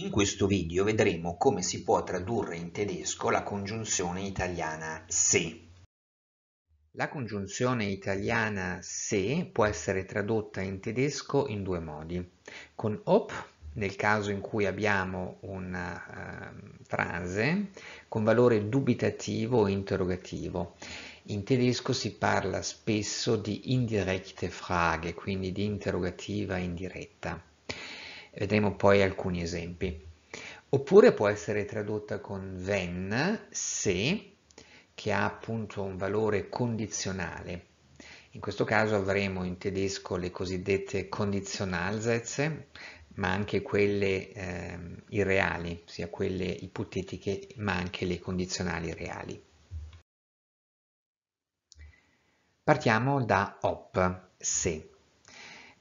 In questo video vedremo come si può tradurre in tedesco la congiunzione italiana se. La congiunzione italiana se può essere tradotta in tedesco in due modi, con op nel caso in cui abbiamo una uh, frase con valore dubitativo o interrogativo. In tedesco si parla spesso di indirekte Frage, quindi di interrogativa indiretta. Vedremo poi alcuni esempi. Oppure può essere tradotta con when, se, che ha appunto un valore condizionale. In questo caso avremo in tedesco le cosiddette condizionalsätze, ma anche quelle eh, irreali, sia quelle ipotetiche, ma anche le condizionali reali. Partiamo da op, se.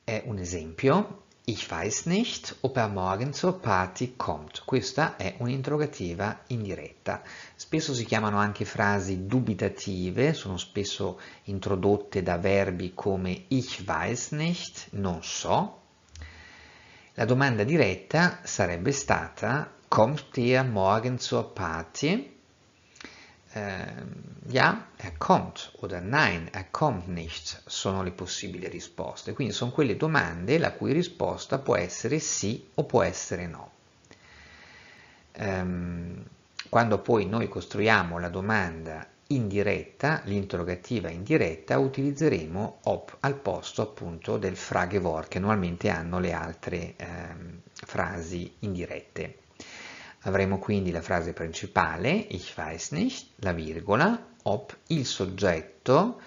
È un esempio, Ich weiß nicht, ob er morgen zur party kommt. Questa è un'interrogativa indiretta. Spesso si chiamano anche frasi dubitative, sono spesso introdotte da verbi come ich weiß nicht, non so. La domanda diretta sarebbe stata kommt er morgen zur party? Eh, ja, er kommt oder nein, er kommt nicht sono le possibili risposte, quindi sono quelle domande la cui risposta può essere sì o può essere no. Ehm, quando poi noi costruiamo la domanda indiretta, l'interrogativa indiretta, utilizzeremo op al posto appunto del fragevor che normalmente hanno le altre ehm, frasi indirette. Avremo quindi la frase principale, ich weiß nicht, la virgola, ob il soggetto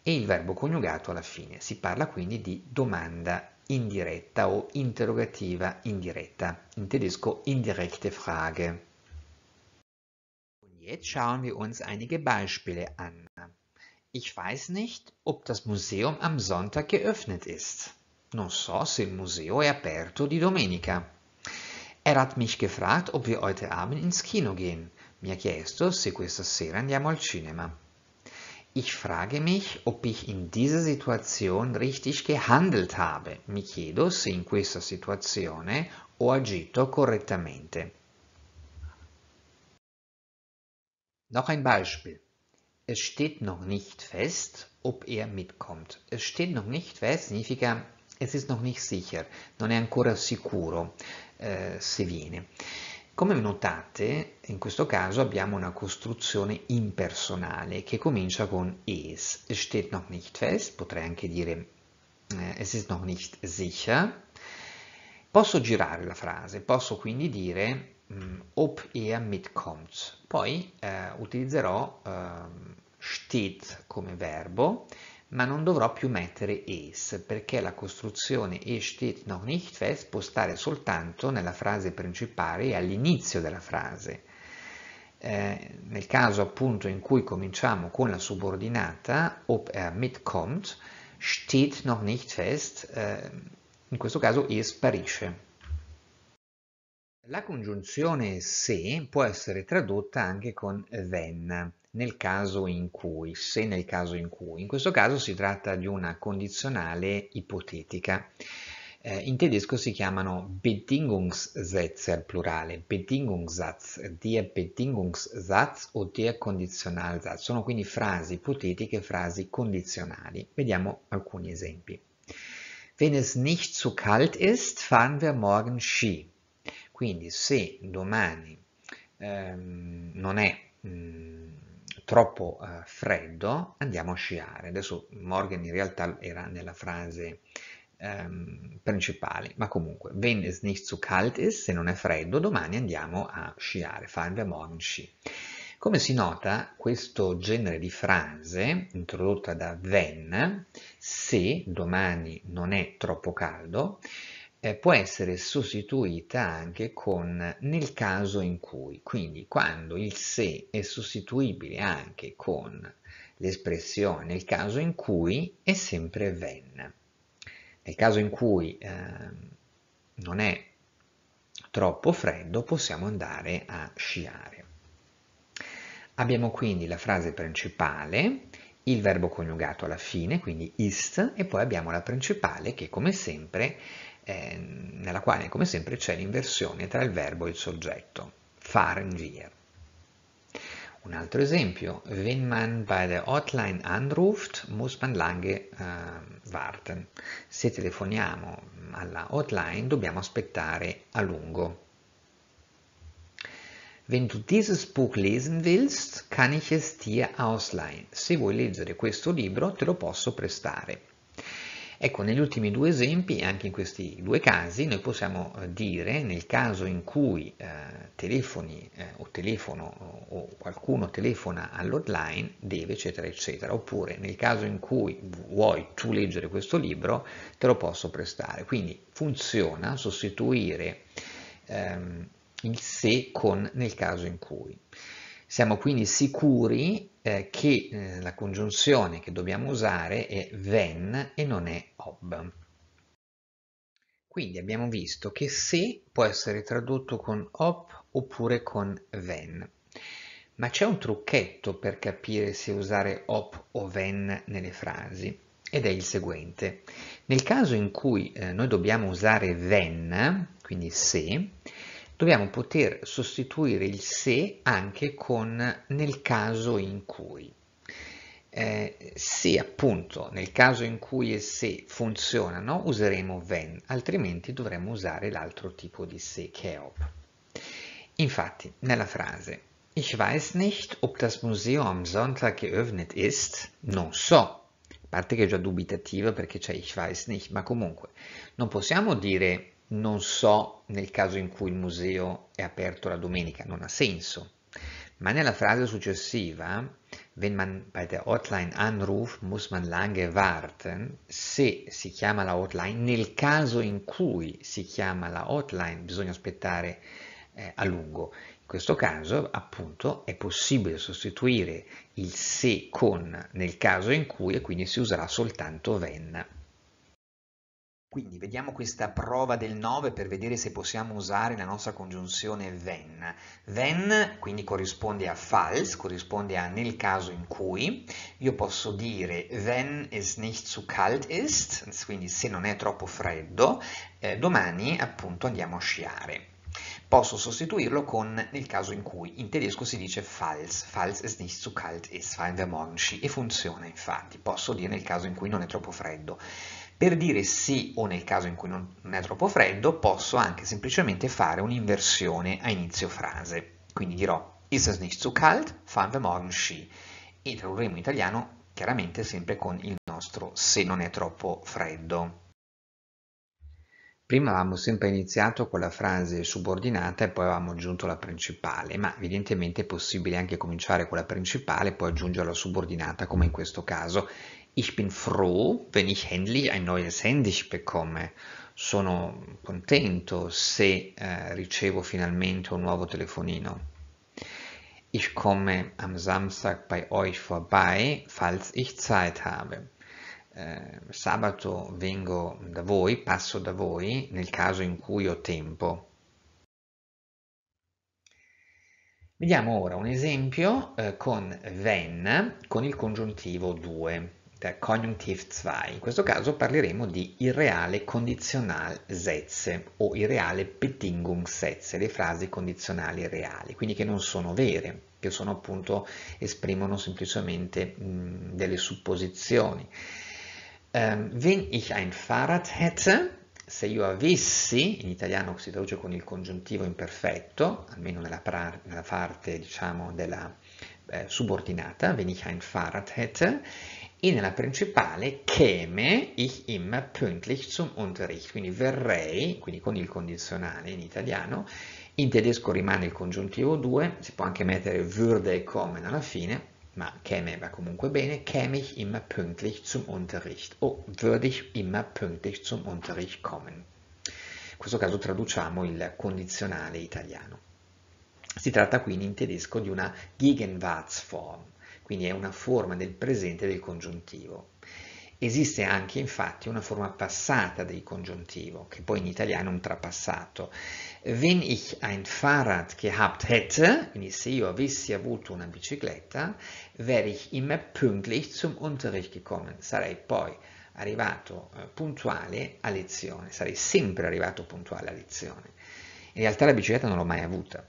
e il verbo coniugato alla fine. Si parla quindi di domanda indiretta o interrogativa indiretta, in tedesco indirekte Frage. Und jetzt schauen wir uns einige Beispiele an. Ich weiß nicht, ob das Museum am Sonntag geöffnet ist. Non so se il museo è aperto di domenica. Er hat mich gefragt, ob wir heute Abend ins Kino gehen. Mi ha chiesto se questa sera andiamo al cinema. Ich frage mich, ob ich in dieser Situation richtig gehandelt habe. Mi chiedo se in questa situazione ho agito correttamente. Noch ein Beispiel. Es steht noch nicht fest, ob er mitkommt. Es steht noch nicht fest, significa es ist noch nicht sicher, non è ancora sicuro. eh, sevine. Come notate, in questo caso abbiamo una costruzione impersonale che comincia con es. Es steht noch nicht fest, potrei anche dire eh, es ist noch nicht sicher. Posso girare la frase, posso quindi dire mh, mm, ob er mitkommt. Poi eh, utilizzerò eh, steht come verbo ma non dovrò più mettere es perché la costruzione es steht noch nicht fest può stare soltanto nella frase principale e all'inizio della frase. Eh, nel caso appunto in cui cominciamo con la subordinata, ob er mitkommt, steht noch nicht fest, eh, in questo caso es sparisce. La congiunzione se può essere tradotta anche con wenn nel caso in cui, se nel caso in cui. In questo caso si tratta di una condizionale ipotetica. Eh, in tedesco si chiamano Bedingungssätze al plurale, Bedingungssatz, der Bedingungssatz o der Konditionalsatz. Sono quindi frasi ipotetiche, frasi condizionali. Vediamo alcuni esempi. Wenn es nicht zu kalt ist, fahren wir morgen Ski. Quindi se domani ehm, non è... Mh, mm, troppo eh, freddo, andiamo a sciare. Adesso Morgan in realtà era nella frase ehm, principale, ma comunque, wenn es nicht zu kalt ist, se non è freddo, domani andiamo a sciare, fahren wir morgen sci. Come si nota, questo genere di frase, introdotta da wenn, se domani non è troppo caldo, eh, può essere sostituita anche con nel caso in cui, quindi quando il se è sostituibile anche con l'espressione nel caso in cui è sempre ven. Nel caso in cui eh, non è troppo freddo possiamo andare a sciare. Abbiamo quindi la frase principale, il verbo coniugato alla fine, quindi ist, e poi abbiamo la principale che come sempre è eh, nella quale come sempre c'è l'inversione tra il verbo e il soggetto, fahren wir. Un altro esempio, wenn man bei der Hotline anruft, muss man lange uh, warten. Se telefoniamo alla hotline dobbiamo aspettare a lungo. Wenn du dieses Buch lesen willst, kann ich es dir ausleihen. Se vuoi leggere questo libro, te lo posso prestare. Ecco, negli ultimi due esempi, anche in questi due casi, noi possiamo eh, dire, nel caso in cui eh, telefoni eh, o telefono o qualcuno telefona all'hotline, deve, eccetera, eccetera, oppure nel caso in cui vuoi tu leggere questo libro, te lo posso prestare. Quindi funziona sostituire ehm, il se con nel caso in cui. Siamo quindi sicuri eh, che eh, la congiunzione che dobbiamo usare è ven e non è ob. Quindi abbiamo visto che se può essere tradotto con op oppure con ven. Ma c'è un trucchetto per capire se usare op o ven nelle frasi ed è il seguente. Nel caso in cui eh, noi dobbiamo usare ven, quindi se, dobbiamo poter sostituire il se anche con nel caso in cui. Eh, se appunto nel caso in cui e se funzionano useremo when, altrimenti dovremmo usare l'altro tipo di se che è ob. Infatti, nella frase Ich weiß nicht, ob das Museum am Sonntag geöffnet ist, non so, a parte che è già dubitativa perché c'è ich weiß nicht, ma comunque non possiamo dire non so nel caso in cui il museo è aperto la domenica, non ha senso. Ma nella frase successiva, wenn man bei der Hotline anruft, muss man lange warten, se si chiama la hotline, nel caso in cui si chiama la hotline bisogna aspettare eh, a lungo. In questo caso, appunto, è possibile sostituire il se con nel caso in cui e quindi si userà soltanto wenn. Quindi vediamo questa prova del 9 per vedere se possiamo usare la nostra congiunzione when. When quindi corrisponde a false, corrisponde a nel caso in cui. Io posso dire when es nicht zu kalt ist, quindi se non è troppo freddo, eh, domani appunto andiamo a sciare posso sostituirlo con nel caso in cui in tedesco si dice false, false es nicht zu kalt ist, fein wir morgen sci e funziona infatti, posso dire nel caso in cui non è troppo freddo. Per dire sì o nel caso in cui non, è troppo freddo, posso anche semplicemente fare un'inversione a inizio frase. Quindi dirò is es nicht zu kalt? Fahren wir morgen Ski. E tradurremo in italiano chiaramente sempre con il nostro se non è troppo freddo. Prima avevamo sempre iniziato con la frase subordinata e poi avevamo aggiunto la principale, ma evidentemente è possibile anche cominciare con la principale e poi aggiungere la subordinata come in questo caso Ich bin froh, wenn ich endlich ein neues Handy bekomme. Sono contento se eh, ricevo finalmente un nuovo telefonino. Ich komme am Samstag bei euch vorbei, falls ich Zeit habe. Eh, sabato vengo da voi, passo da voi, nel caso in cui ho tempo. Vediamo ora un esempio eh, con when con il congiuntivo 2 del eh, conjunctive 2. In questo caso parleremo di irreale Konditionalsätze o irreale Bedingungssätze, le frasi condizionali reali, quindi che non sono vere, che sono appunto, esprimono semplicemente mh, delle supposizioni. Um, wenn ich ein Fahrrad hätte, se io avessi, in italiano si traduce con il congiuntivo imperfetto, almeno nella, pra, nella parte diciamo della eh, subordinata, wenn ich ein Fahrrad hätte, e nella principale käme ich immer pünktlich zum Unterricht, quindi verrei, quindi con il condizionale in italiano, in tedesco rimane il congiuntivo 2, si può anche mettere würde kommen alla fine, ma käme va comunque bene, käme ich immer pünktlich zum Unterricht o würde ich immer pünktlich zum Unterricht kommen. In questo caso traduciamo il condizionale italiano. Si tratta quindi in tedesco di una Gegenwartsform, quindi è una forma del presente del congiuntivo. Esiste anche infatti una forma passata del congiuntivo, che poi in italiano è un trapassato. Wenn ich ein Fahrrad gehabt hätte, quindi se io avessi avuto una bicicletta, wäre ich immer pünktlich zum Unterricht gekommen, sarei poi arrivato eh, puntuale a lezione, sarei sempre arrivato puntuale a lezione. In realtà la bicicletta non l'ho mai avuta.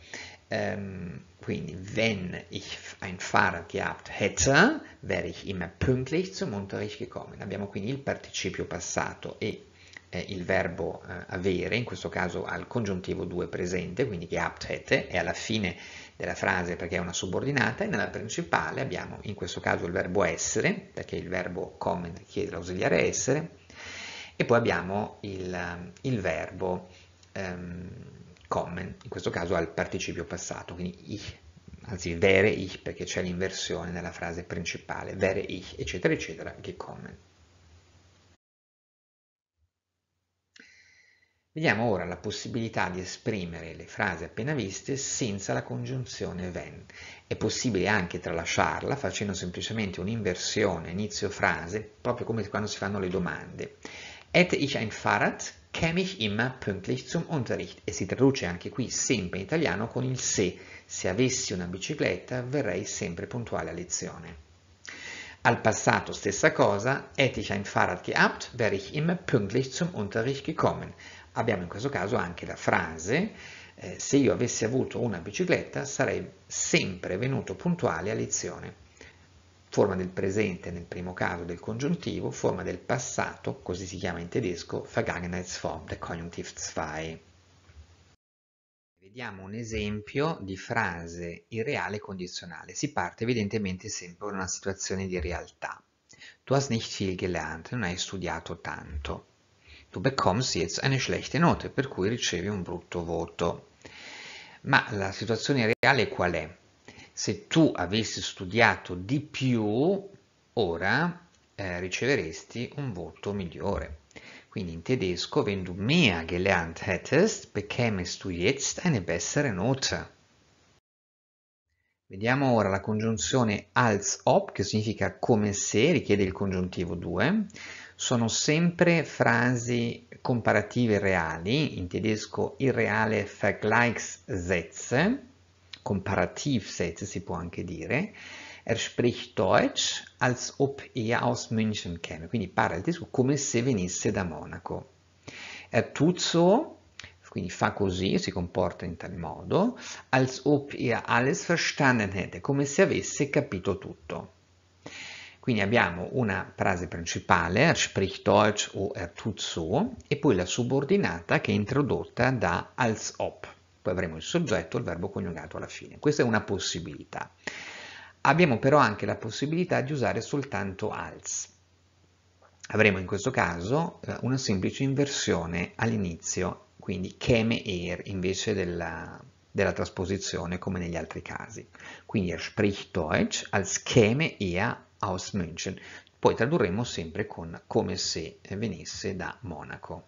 Ähm, quindi, wenn ich ein Fahrer gehabt hätte, wäre ich immer pünktlich zum Unterricht gekommen. Abbiamo quindi il participio passato e eh, il verbo eh, avere, in questo caso al congiuntivo 2 presente, quindi gehabt hätte, è alla fine della frase perché è una subordinata, e nella principale abbiamo in questo caso il verbo essere, perché il verbo kommen chiede l'ausiliare essere, e poi abbiamo il, il verbo... Ehm, kommen, in questo caso al participio passato, quindi ich, anzi wäre ich perché c'è l'inversione nella frase principale, wäre ich, eccetera, eccetera, gekommen. Vediamo ora la possibilità di esprimere le frasi appena viste senza la congiunzione wenn. È possibile anche tralasciarla facendo semplicemente un'inversione inizio frase, proprio come quando si fanno le domande. Et ich ein Fahrrad? Käme ich immer pünktlich zum Unterricht e si traduce anche qui sempre in italiano con il se. Se avessi una bicicletta verrei sempre puntuale a lezione. Al passato stessa cosa, hätte ich ein Fahrrad gehabt, wäre ich immer pünktlich zum Unterricht gekommen. Abbiamo in questo caso anche la frase, eh, se io avessi avuto una bicicletta sarei sempre venuto puntuale a lezione forma del presente nel primo caso del congiuntivo, forma del passato, così si chiama in tedesco, Vergangenheitsform der Konjunktiv zwei. Vediamo un esempio di frase irreale condizionale. Si parte evidentemente sempre da una situazione di realtà. Du hast nicht viel gelernt, non hai studiato tanto. Du bekommst jetzt eine schlechte Note, per cui ricevi un brutto voto. Ma la situazione reale qual è? se tu avessi studiato di più, ora eh, riceveresti un voto migliore. Quindi in tedesco, wenn du mehr gelernt hättest, bekämest du jetzt eine bessere Note. Vediamo ora la congiunzione als ob, che significa come se, richiede il congiuntivo 2. Sono sempre frasi comparative reali, in tedesco il reale Vergleichssätze, Komparativsätze si può anche dire, er spricht Deutsch als ob er aus München käme, quindi parla il tedesco come se venisse da Monaco. Er tut so, quindi fa così, si comporta in tal modo, als ob er alles verstanden hätte, come se avesse capito tutto. Quindi abbiamo una frase principale, er spricht Deutsch o er tut so, e poi la subordinata che è introdotta da als ob poi avremo il soggetto e il verbo coniugato alla fine. Questa è una possibilità. Abbiamo però anche la possibilità di usare soltanto als. Avremo in questo caso eh, una semplice inversione all'inizio, quindi cheme er invece della, della trasposizione come negli altri casi. Quindi er spricht Deutsch als käme er aus München. Poi tradurremo sempre con come se venisse da Monaco.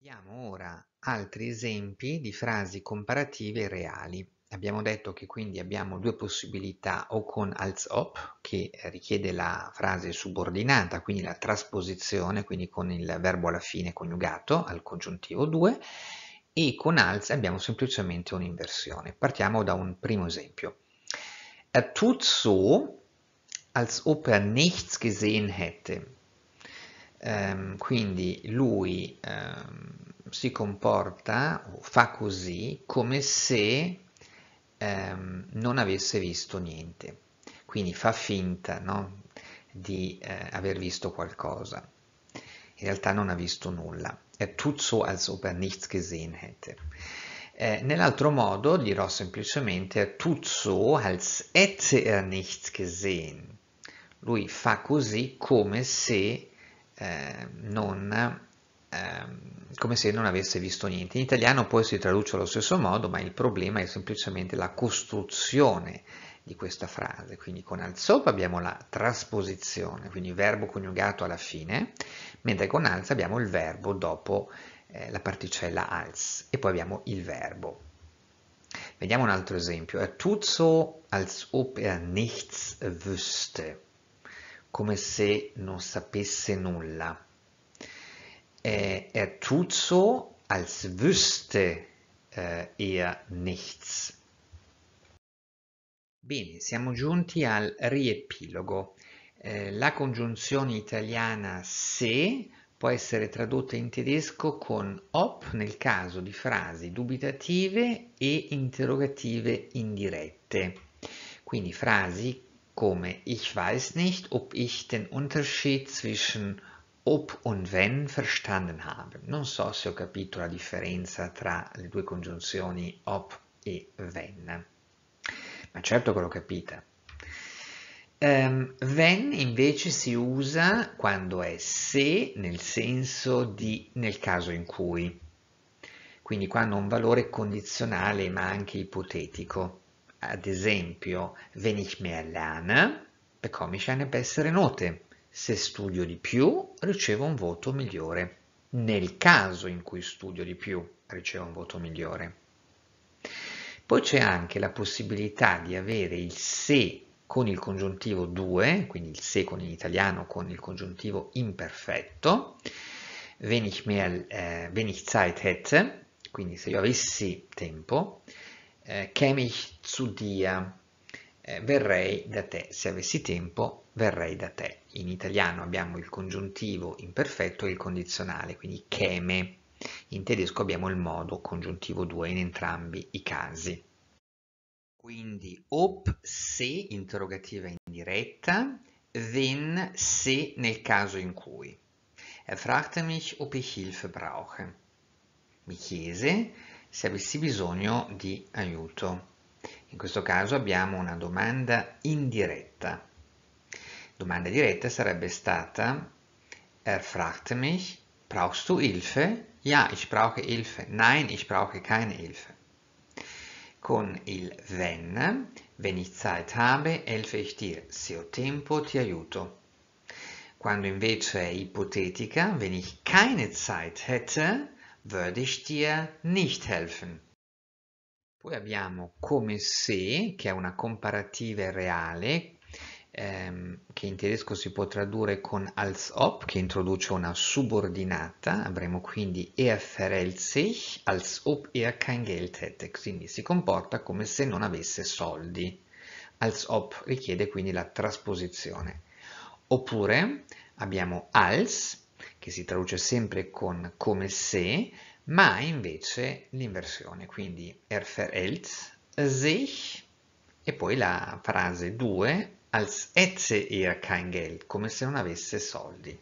Vediamo ora altri esempi di frasi comparative reali. Abbiamo detto che quindi abbiamo due possibilità o con als ob che richiede la frase subordinata, quindi la trasposizione, quindi con il verbo alla fine coniugato al congiuntivo 2 e con als abbiamo semplicemente un'inversione. Partiamo da un primo esempio. Er tut so, als ob er nichts gesehen hätte. Um, quindi lui um, si comporta o fa così come se ehm, non avesse visto niente, quindi fa finta no? di eh, aver visto qualcosa. In realtà non ha visto nulla. è tutto so, als ob er nichts gesehen hätte. Eh, nell'altro modo dirò semplicemente er tut so, als hätte er nichts gesehen. Lui fa così come se eh, non Ehm, come se non avesse visto niente. In italiano poi si traduce allo stesso modo, ma il problema è semplicemente la costruzione di questa frase. Quindi con alzop abbiamo la trasposizione, quindi verbo coniugato alla fine, mentre con alz abbiamo il verbo dopo eh, la particella als e poi abbiamo il verbo. Vediamo un altro esempio. È tut so, als ob er nichts wüsste. Come se non sapesse nulla. Eh, er tut so, als wüsste eh, er nichts. Bene, siamo giunti al riepilogo. Eh, la congiunzione italiana se può essere tradotta in tedesco con op nel caso di frasi dubitative e interrogative indirette. Quindi frasi come ich weiß nicht, ob ich den Unterschied zwischen ob und wenn verstanden haben. Non so se ho capito la differenza tra le due congiunzioni ob e wenn, ma certo che l'ho capita. Um, ehm, when invece si usa quando è se nel senso di nel caso in cui, quindi quando ha un valore condizionale ma anche ipotetico. Ad esempio, wenn ich mehr lerne, bekomme ich eine bessere Note. Se studio di più, ricevo un voto migliore. Nel caso in cui studio di più, ricevo un voto migliore. Poi c'è anche la possibilità di avere il se con il congiuntivo 2, quindi il se con in italiano con il congiuntivo imperfetto, wenn ich, mehr, eh, wenn ich Zeit hätte, quindi se io avessi tempo, eh, käme ich zu dir, eh, verrei da te, se avessi tempo verrei da te. In italiano abbiamo il congiuntivo imperfetto e il condizionale, quindi cheme. In tedesco abbiamo il modo congiuntivo 2 in entrambi i casi. Quindi op se interrogativa indiretta, diretta, wenn se nel caso in cui. Er fragte mich, ob ich Hilfe brauche. Mi chiese se avessi bisogno di aiuto. In questo caso abbiamo una domanda indiretta. Domanda diretta sarebbe stata Er fragte mich, brauchst du Hilfe? Ja, ich brauche Hilfe. Nein, ich brauche keine Hilfe. Con il wenn, wenn ich Zeit habe, helfe ich dir. Se ho tempo, ti aiuto. Quando invece è ipotetica, wenn ich keine Zeit hätte, würde ich dir nicht helfen. Poi abbiamo come se, che è una comparativa reale, ehm, che in tedesco si può tradurre con als ob, che introduce una subordinata, avremo quindi er verhält sich, als ob er kein Geld hätte, quindi si comporta come se non avesse soldi. Als ob richiede quindi la trasposizione. Oppure abbiamo als, che si traduce sempre con come se, ma invece l'inversione, quindi er verhält sich e poi la frase 2 als hätte er kein Geld, come se non avesse soldi.